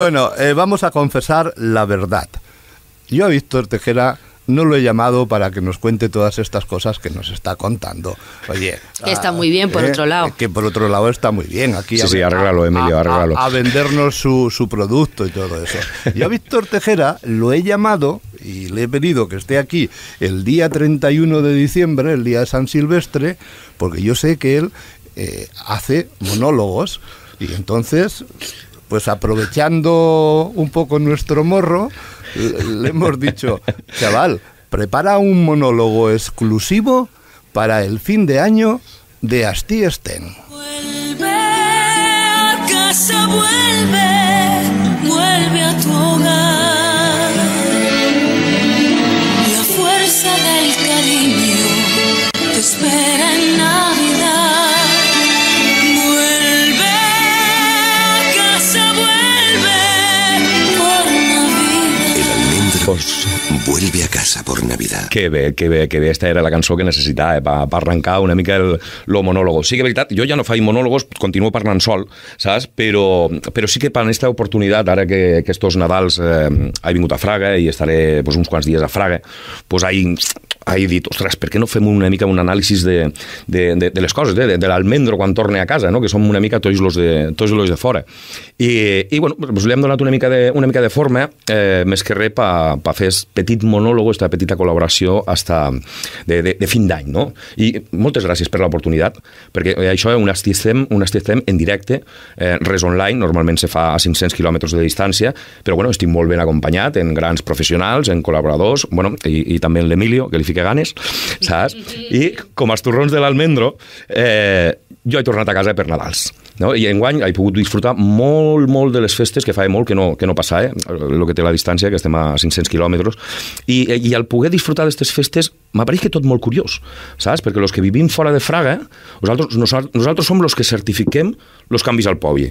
Bueno, eh, vamos a confesar la verdad. Yo a Víctor Tejera no lo he llamado para que nos cuente todas estas cosas que nos está contando. Oye. Que está ah, muy bien, por eh, otro lado. Que por otro lado está muy bien. Aquí sí, a, Emilio, vendernos su, su, producto y todo eso. Yo a Víctor Tejera lo he llamado y le he pedido que esté aquí el día 31 de diciembre, el día de San Silvestre, porque yo sé que él eh, hace monólogos. Y entonces pues aprovechando un poco nuestro morro, le hemos dicho, chaval, prepara un monólogo exclusivo para el fin de año de Asti Sten. vuelve. por Navidad. Que bé, que bé, que bé. Esta era la cançó que necessitava eh, per, per arrencar una mica el, el monòlogo. Sí que veritat, jo ja no faig monòlogos, continuo parlant sol, saps? Però, però sí que per aquesta oportunitat, ara que, que estos Nadals eh, he vingut a Fraga i estaré pues, uns quants dies a Fraga, pues, ahí ha dit, ostres, per què no fem una mica un anàlisi de, de, de, de les coses, de, eh? de, de l'almendro quan torne a casa, no? que som una mica tots els de, tots los de fora. I, i bueno, pues, li hem donat una mica de, una mica de forma, eh, més que res, per pa fer petit monòleg, aquesta petita col·laboració hasta de, de, de fin d'any. No? I moltes gràcies per l'oportunitat, perquè eh, això és eh, un estistem, un estistem en directe, eh, res online, normalment se fa a 500 quilòmetres de distància, però bueno, estic molt ben acompanyat en grans professionals, en col·laboradors, bueno, i, i també en l'Emilio, que li fica que ganes, saps? I com els torrons de l'almendro, eh, jo he tornat a casa per Nadals. No? I enguany he pogut disfrutar molt, molt de les festes, que fa molt que no, que no passa, eh? el que té la distància, que estem a 500 quilòmetres, i, i al poder disfrutar d'aquestes festes m'apareix que tot molt curiós, saps? Perquè els que vivim fora de Fraga, nosaltres, eh, nosaltres som els que certifiquem els canvis al poble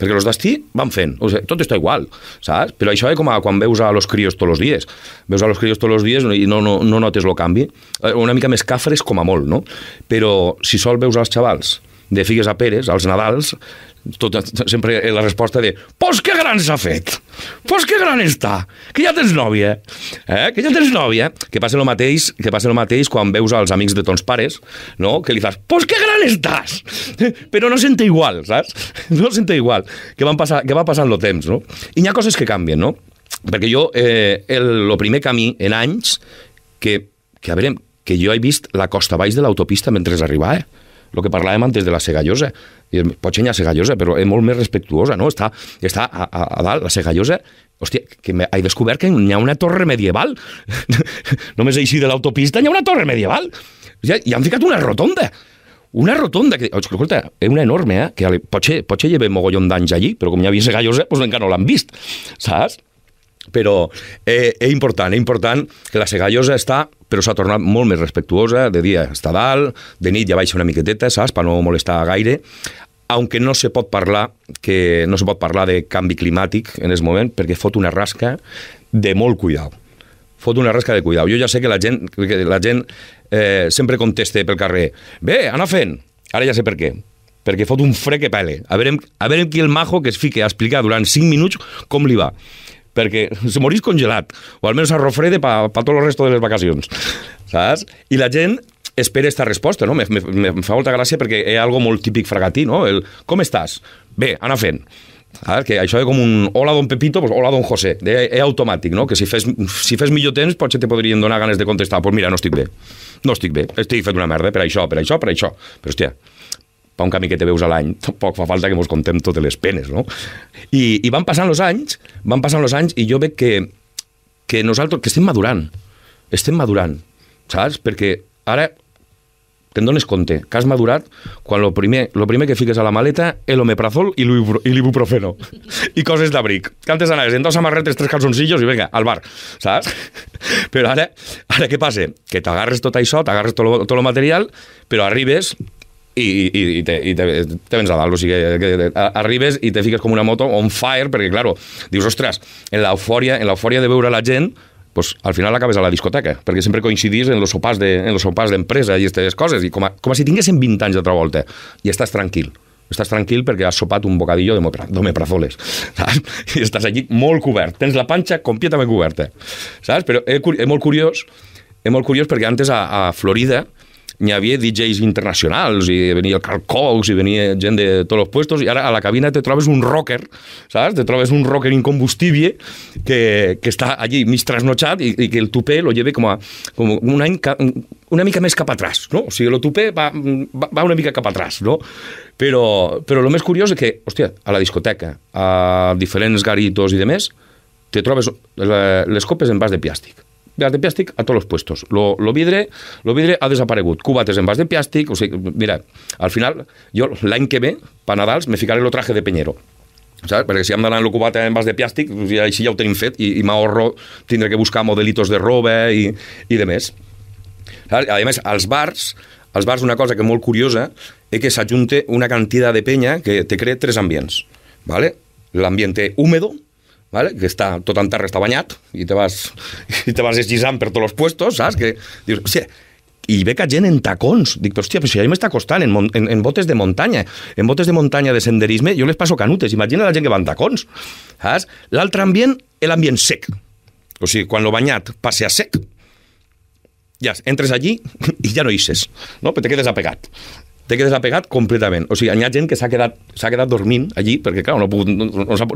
perquè els d'estí van fent, o sigui, tot està igual, saps? Però això és com a quan veus a los crios tots els dies, veus a los crios tots els dies i no, no, no notes el canvi, eh, una mica més cafres com a molt, no? Però si sol veus als xavals de figues a peres, als Nadals, tot, sempre la resposta de «Pos que gran s'ha fet! Pos que gran està! Que ja tens nòvia! Eh? Que ja tens nòvia!» Que passa el mateix que passa el mateix quan veus als amics de tons pares, no? que li fas «Pos que gran estàs!» Però no senta igual, saps? No senta igual. Que, van passar, que va passant el temps, no? I hi ha coses que canvien, no? Perquè jo, eh, el, el primer camí en anys que, que a veure, que jo he vist la costa baix de l'autopista mentre arribava, eh? el que parlàvem antes de la segallosa. Pot ser segallosa, però és molt més respectuosa, no? Està, està a, a, a dalt, la segallosa, hòstia, que me, he descobert que hi ha una torre medieval. Només així de l'autopista hi ha una torre medieval. Ja, ja han ficat una rotonda una rotonda, que, escolta, és una enorme, eh? que potser, potser lleve mogollon d'anys allí, però com hi havia segallosa, doncs encara no l'han vist, saps? però eh, és important, és important que la segallosa està, però s'ha tornat molt més respectuosa, de dia està dalt, de nit ja baixa una miqueteta, saps, per no molestar gaire, aunque no se pot parlar que no se pot parlar de canvi climàtic en aquest moment perquè fot una rasca de molt cuidat. fot una rasca de cuidat. Jo ja sé que la gent, que la gent eh, sempre conteste pel carrer bé, anar fent, ara ja sé per què, perquè fot un fre que pele. A veure, a veure qui el majo que es fique a explicar durant 5 minuts com li va perquè se morís congelat, o almenys a refrede per pa, pa tot el resto de les vacacions, saps? I la gent espera esta resposta, no? Me, me, me fa molta gràcia perquè és algo molt típic fragatí, no? El, com estàs? Bé, anar fent. Saps? que això és com un hola don Pepito, pues, hola don José, és automàtic, no? que si fes, si fes millor temps potser te podrien donar ganes de contestar, doncs pues mira, no estic bé, no estic bé, estic fet una merda per això, per això, per això, però hòstia, per un camí que te veus a l'any, tampoc fa falta que mos contem totes les penes, no? I, i van passant els anys, van passant els anys i jo veig que, que nosaltres, que estem madurant, estem madurant, saps? Perquè ara te'n dones compte que has madurat quan lo primer, lo primer que fiques a la maleta és l'omeprazol i l'ibuprofeno i coses d'abric. Que antes anaves en dos samarretes, tres calzoncillos i vinga, al bar, saps? Però ara, ara què passa? Que t'agarres tot això, t'agarres tot, lo, tot el material, però arribes i, i, i, te, i te, te vens a dalt, o sigui, que, arribes i te fiques com una moto on fire, perquè, claro, dius, ostres, en l'eufòria, en l'eufòria de veure la gent, pues, al final acabes a la discoteca, perquè sempre coincidís en els sopars de, en los i aquestes coses, i com, a, com a si tinguessin 20 anys d'altra volta, i estàs tranquil. Estàs tranquil perquè has sopat un bocadillo d'omeprazoles, saps? I estàs allí molt cobert, tens la panxa completament coberta, saps? Però és molt curiós, és molt curiós perquè antes a, a Florida, n'hi havia DJs internacionals, i venia el Carl Cox, i venia gent de tots els puestos, i ara a la cabina te trobes un rocker, saps? Te trobes un rocker incombustible que, que està allí mig trasnotxat i, i que el tupé lo lleve com, a, com un any ca, una mica més cap atrás, no? O sigui, el tupé va, va, va una mica cap atrás, no? Però, però el més curiós és que, hòstia, a la discoteca, a diferents garitos i demés, te trobes eh, les copes en vas de plàstic de de plàstic a tots els puestos. Lo, lo, vidre, lo vidre ha desaparegut. Cubates en vas de plàstic, o sigui, mira, al final, jo l'any que ve, per Nadals, me ficaré el traje de Peñero. Saps? Perquè si hem d'anar en el cubata en vas de plàstic, així ja ho tenim fet, i, i m'ahorro tindré que buscar modelitos de roba i, i de més. Saps? A més, als bars, als bars una cosa que és molt curiosa és que s'ajunta una quantitat de penya que te crea tres ambients. ¿vale? L'ambient húmedo, ¿vale? que está, tot en terra està banyat i te vas, i te vas desllisant per tots els puestos, saps? Que dius, hòstia, i ve a gent en tacons. Dic, hòstia, però si a mi m'està costant en, en, en botes de muntanya, en botes de muntanya de senderisme, jo les passo canutes. Imagina la gent que va en tacons, saps? L'altre ambient, l'ambient sec. O sigui, quan lo banyat passe a sec, ja entres allí i ja no ixes, no? Però te quedes apegat té que desapegat completament. O sigui, hi ha gent que s'ha quedat, quedat dormint allí, perquè, clar, no, pogut, no, no, s'ha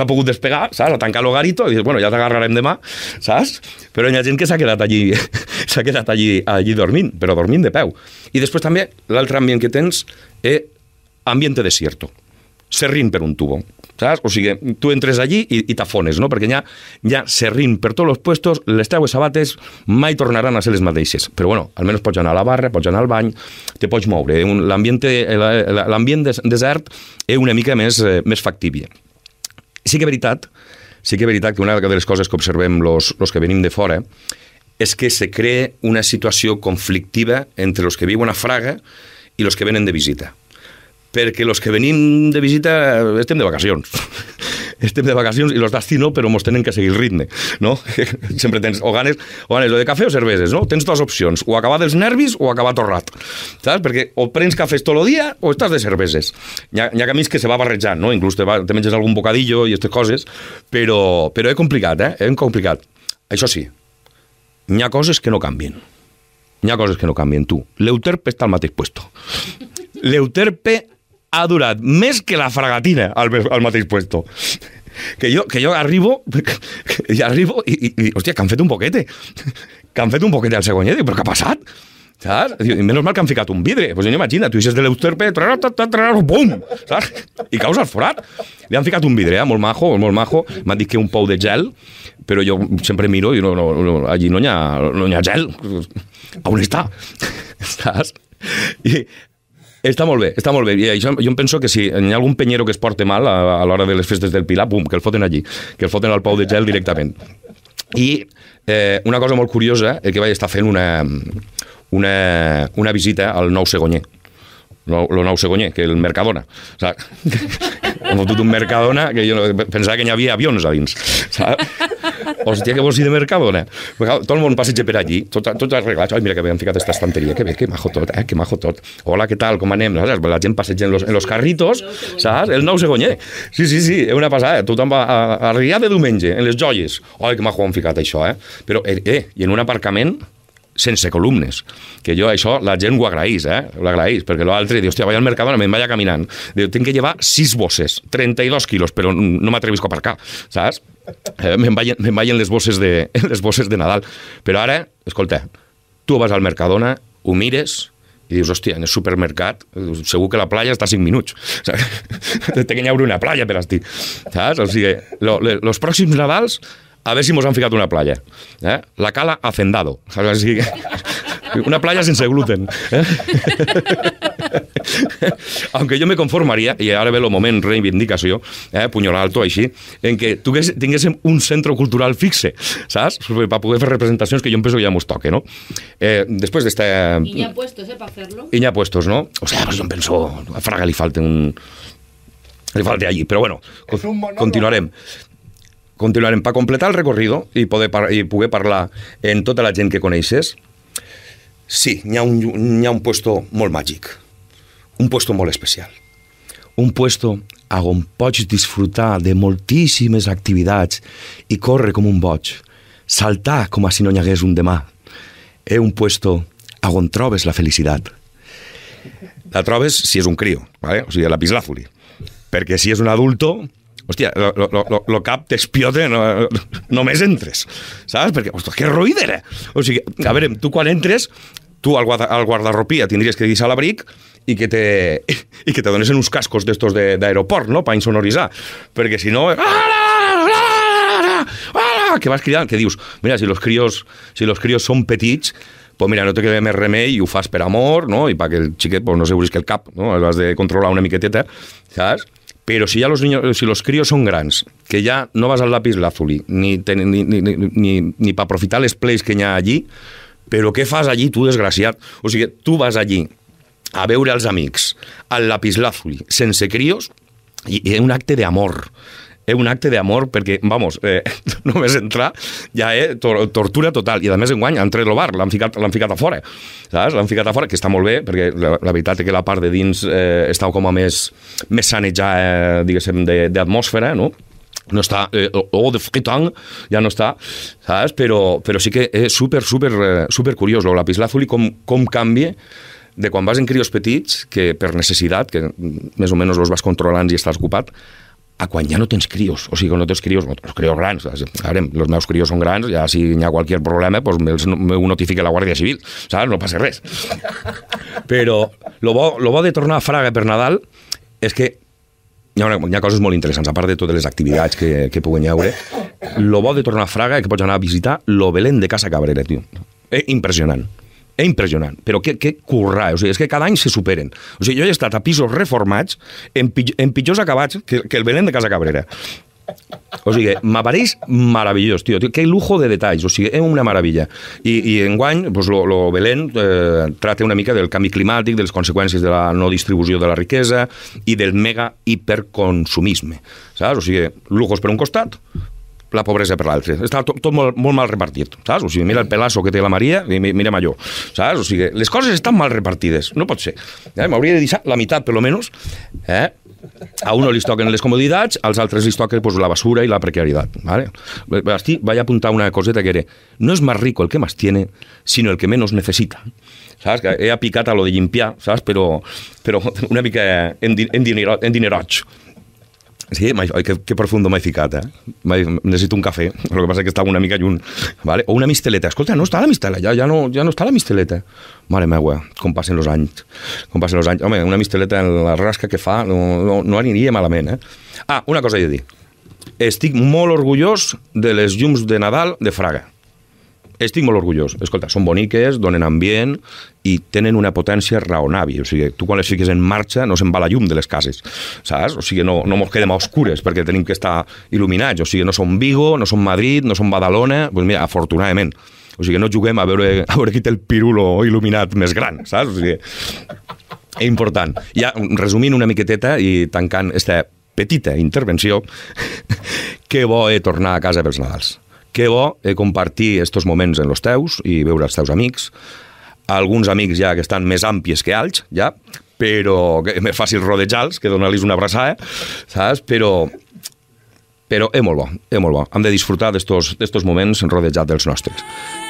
no, pogut despegar, saps? A tancar l'hogarito i dius, bueno, ja t'agarrarem demà, saps? Però hi ha gent que s'ha quedat allí, s'ha quedat allí, allí dormint, però dormint de peu. I després també l'altre ambient que tens és eh, ambiente desierto serrint per un tubo. Saps? O sigui, tu entres allí i, i t'afones, no? Perquè ja, ja serrint per tots els puestos, les teues sabates mai tornaran a ser les mateixes. Però bueno, almenys pots anar a la barra, pots anar al bany, te pots moure. Eh, l'ambient eh, desert és una mica més, eh, més factible. Sí que és veritat, sí que és veritat que una de les coses que observem los, los que venim de fora és que se crea una situació conflictiva entre els que viuen a Fraga i els que venen de visita perquè els que venim de visita estem de vacacions. estem de vacacions i els d'ací no, però ens tenen que seguir el ritme, no? Sempre tens o ganes, o ganes o de cafè o cerveses, no? Tens dues opcions, o acabar dels nervis o acabar torrat, saps? Perquè o prens cafès tot el dia o estàs de cerveses. Hi ha, ha camins que se va barrejant, no? Inclús te, va, te menges algun bocadillo i aquestes coses, però, però és complicat, eh? És complicat. Això sí, hi ha coses que no canvien. Hi ha coses que no canvien, tu. L'Euterpe està al mateix puesto. L'Euterpe ha durat més que la fragatina al, al mateix puesto. Que jo, que jo arribo, i arribo i, i, i, hòstia, que han fet un poquete. Que han fet un poquete al següent. Dic, però què ha passat? Saps? I menys mal que han ficat un vidre. Pues jo no imagina, tu eixes de l'Eusterpe, bum! Saps? I caus al forat. Li han ficat un vidre, eh? molt majo, molt majo. M'han dit que un pou de gel, però jo sempre miro i no, no, no, allí no hi, ha, no hi ha gel. On està? Saps? I està molt bé, està molt bé. I això, jo em penso que si hi ha algun penyero que es porte mal a, a l'hora de les festes del Pilar, pum, que el foten allí, que el foten al Pau de Gel directament. I eh, una cosa molt curiosa, és que vaig estar fent una, una, una visita al nou Segonyer, el nou Segonyer, que el Mercadona. O sigui, hem fotut un Mercadona que jo pensava que hi havia avions a dins. Saps? Hòstia, que vols hi de Mercadona. Tot el món passeja per allí, tot, tot arreglat. Ai, mira que bé, hem ficat aquesta estanteria, que bé, que majo tot, eh, que majo tot. Hola, què tal, com anem? Saps? La gent passeja en los, en los carritos, saps? El nou segonyer. Sí, sí, sí, és una passada. Tothom va a, a Rià de diumenge, en les joies. Ai, que majo han ficat això, eh? Però, eh, eh i en un aparcament sense columnes. Que jo això la gent ho agraeix, eh? Ho agraeix, perquè l'altre diu, hòstia, vaig al Mercadona, me'n vaig caminant. Diu, tinc que llevar sis bosses, 32 quilos, però no m'atrevisco a aparcar, saps? Eh, me'n vallen, me les, bosses de, les bosses de Nadal. Però ara, escolta, tu vas al Mercadona, ho mires, i dius, hòstia, en el supermercat segur que la playa està a 5 minuts. Té que haver una playa per estir. Saps? O sigui, lo, le, los pròxims Nadals, a veure si mos han ficat una playa. Eh? La cala hacendado. Saps? O sigui, una playa sense gluten. Eh? Aunque yo me conformaria, i ara ve el moment reivindicació, eh, punyol alto així, en que tingués, tinguéssim un centre cultural fixe, saps? Per poder fer representacions que jo em penso que ja mos toque, no? Eh, després d'esta... I hi ha puestos, eh, per fer-lo. I ha puestos, no? O sea, pues jo em penso, a Fraga li falta un... Li falta allí, però bueno, continuarem continuarem. Per completar el recorrido i poder, i poder parlar en tota la gent que coneixes, sí, n'hi ha, un, hi ha un puesto molt màgic un puesto molt especial. Un puesto on pots disfrutar de moltíssimes activitats i córrer com un boig, saltar com a si no hi hagués un demà. És un puesto on trobes la felicitat. La trobes si és un crio, ¿vale? o sigui, la pislàfoli. Perquè si és un adulto, hòstia, lo, lo, lo, cap t'espiote, no, només entres, saps? Perquè, hòstia, que roïdera! O sigui, a veure, tu quan entres, tu al, guarda, al guardarropia tindries que deixar l'abric i que te, i que te donessin uns cascos d'estos d'aeroport, de, no?, per insonoritzar, perquè si no... que vas cridant, que dius, mira, si los crios, si los crios són petits, pues mira, no te queda més remei i ho fas per amor, no? I perquè el xiquet pues, no se que el cap, no? vas de controlar una miqueteta, saps? Però si ja los, niños, si los crios són grans, que ja no vas al lápiz lazuli, ni, ni, ni, ni, ni, ni per aprofitar les plays que hi ha allí, però què fas allí, tu, desgraciat? O sigui, tu vas allí a veure els amics, al lapislàzuli, sense crios, i, i un acte d'amor és un acte d'amor perquè, vamos, eh, només entrar ja és eh, tor tortura total. I a més enguany han tret el bar, l'han ficat, ficat a fora, saps? L'han ficat a fora, que està molt bé, perquè la, la veritat és que la part de dins eh, està com a més, més sanejada, eh, diguéssim, d'atmosfera, no? no està, eh, o de fritang, ja no està, saps? Però, però sí que és super, super, eh, super curiós, el lapislàzuli, com, com canvia de quan vas en crios petits, que per necessitat, que més o menys els vas controlant i estàs ocupat, a quan ja no tens crios, o sigui, quan no tens crios, els crios grans, ara, els meus crios són grans, ja si hi ha qualsevol problema, doncs pues, m'ho notifica la Guàrdia Civil, saps? No passa res. Però lo bo, lo bo de tornar a Fraga per Nadal és que hi ha, una, hi ha coses molt interessants, a part de totes les activitats que, que puguen veure. Lo bo de tornar a Fraga és que pots anar a visitar lo Belén de Casa Cabrera, tio. És impressionant és impressionant, però que, que currar, eh? o sigui, és que cada any se superen. O sigui, jo he estat a pisos reformats en, en pitjors acabats que, que el Belén de Casa Cabrera. O sigui, m'apareix meravellós, tio, tio. Que lujo de detalls, o sigui, és una meravella. I, i enguany, doncs, lo, lo Belén eh, trata una mica del canvi climàtic, de les conseqüències de la no distribució de la riquesa i del mega hiperconsumisme, saps? O sigui, lujos per un costat, la pobresa per l'altre. Està tot, tot molt, molt mal repartit, saps? O sigui, mira el pelasso que té la Maria i mira allò, saps? O sigui, les coses estan mal repartides, no pot ser. Eh? M'hauria de deixar la meitat, per lo menos, eh? A uno li toquen les comoditats, als altres li toquen pues, la basura i la precarietat. ¿vale? Bastí vaig apuntar una coseta que era no és més rico el que més tiene, sinó el que menys necessita. Saps? Que he apicat a lo de limpiar, saps? Però, però una mica en, endineroig. En Sí, oi que, que profundo m'he ficat, eh? Necessito un cafè, el que passa que està una mica lluny. Vale? O una misteleta. Escolta, no està la misteleta, ja, ja, no, ja no està la misteleta. Mare meva, com passen els anys. Com passen els anys. Home, una misteleta en la rasca que fa no, no, no aniria malament, eh? Ah, una cosa he de dir. Estic molt orgullós de les llums de Nadal de Fraga. Estic molt orgullós. Escolta, són boniques, donen ambient i tenen una potència raonable. O sigui, tu quan les fiques en marxa no se'n va la llum de les cases, saps? O sigui, no, no mos quedem a oscures perquè tenim que estar il·luminats. O sigui, no som Vigo, no som Madrid, no som Badalona... Doncs pues mira, afortunadament. O sigui, no juguem a veure, a veure qui té el pirulo il·luminat més gran, saps? O sigui, és important. Ja, resumint una miqueteta i tancant aquesta petita intervenció, que bo he eh, tornar a casa pels Nadals. Que bo eh, compartir estos moments en los teus i veure els teus amics. Alguns amics ja que estan més àmpies que alts, ja, però que és més fàcil rodejar-los que donar-los una abraçada, eh, saps? Però, però és molt bo, és molt bo. Hem de disfrutar d'estos moments rodejats dels nostres.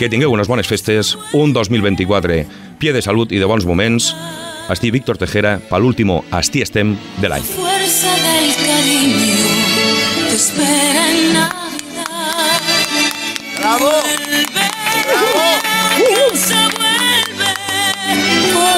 Que tingueu unes bones festes, un 2024 pie de salut i de bons moments. Estí Víctor Tejera, per l'últim Asti Estem de l'any. Fuerza del cariño, te espera en nada. Bravo! Bravo!